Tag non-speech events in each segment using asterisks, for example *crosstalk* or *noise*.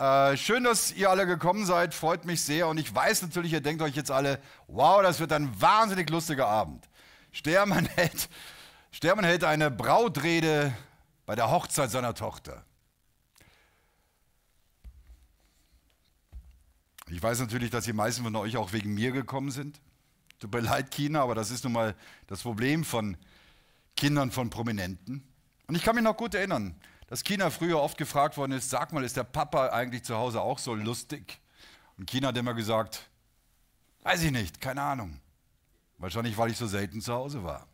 Äh, schön, dass ihr alle gekommen seid, freut mich sehr. Und ich weiß natürlich, ihr denkt euch jetzt alle, wow, das wird ein wahnsinnig lustiger Abend. Stermann *laughs* hält, Stermann hält eine Brautrede bei der Hochzeit seiner Tochter. Ich weiß natürlich, dass die meisten von euch auch wegen mir gekommen sind. Tut mir leid, China, aber das ist nun mal das Problem von Kindern von Prominenten. Und ich kann mich noch gut erinnern, dass China früher oft gefragt worden ist, sag mal, ist der Papa eigentlich zu Hause auch so lustig? Und China hat immer gesagt, weiß ich nicht, keine Ahnung. Wahrscheinlich, weil ich so selten zu Hause war.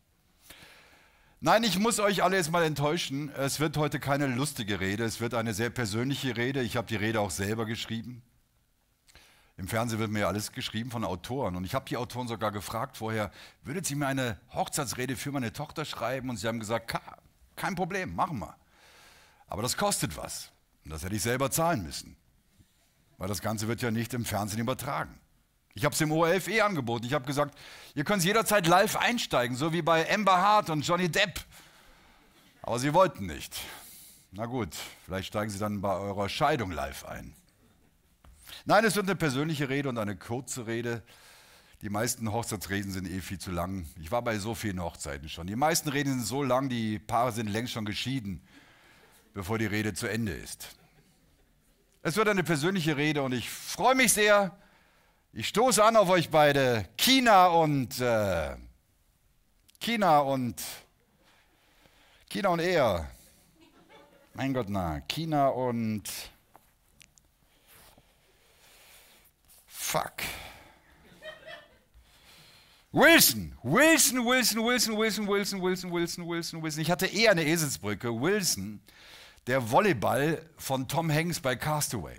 Nein, ich muss euch alle jetzt mal enttäuschen. Es wird heute keine lustige Rede, es wird eine sehr persönliche Rede. Ich habe die Rede auch selber geschrieben. Im Fernsehen wird mir alles geschrieben von Autoren. Und ich habe die Autoren sogar gefragt vorher, würdet ihr mir eine Hochzeitsrede für meine Tochter schreiben? Und sie haben gesagt, kein Problem, machen wir. Aber das kostet was. Und das hätte ich selber zahlen müssen. Weil das Ganze wird ja nicht im Fernsehen übertragen. Ich habe es im ORF eh angeboten. Ich habe gesagt, ihr könnt jederzeit live einsteigen, so wie bei Amber Hart und Johnny Depp. Aber sie wollten nicht. Na gut, vielleicht steigen sie dann bei eurer Scheidung live ein. Nein, es wird eine persönliche Rede und eine kurze Rede. Die meisten Hochzeitsreden sind eh viel zu lang. Ich war bei so vielen Hochzeiten schon. Die meisten Reden sind so lang, die Paare sind längst schon geschieden bevor die Rede zu Ende ist. Es wird eine persönliche Rede und ich freue mich sehr. Ich stoße an auf euch beide, China und äh, China und China und er. Mein Gott, na, China und Fuck. Wilson, Wilson, Wilson, Wilson, Wilson, Wilson, Wilson, Wilson, Wilson, Wilson. Ich hatte eher eine Eselsbrücke. Wilson der Volleyball von Tom Hanks bei Castaway.